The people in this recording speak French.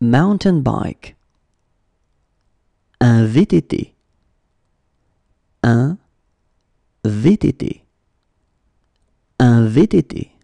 mountain bike, un VTT, un VTT, un VTT.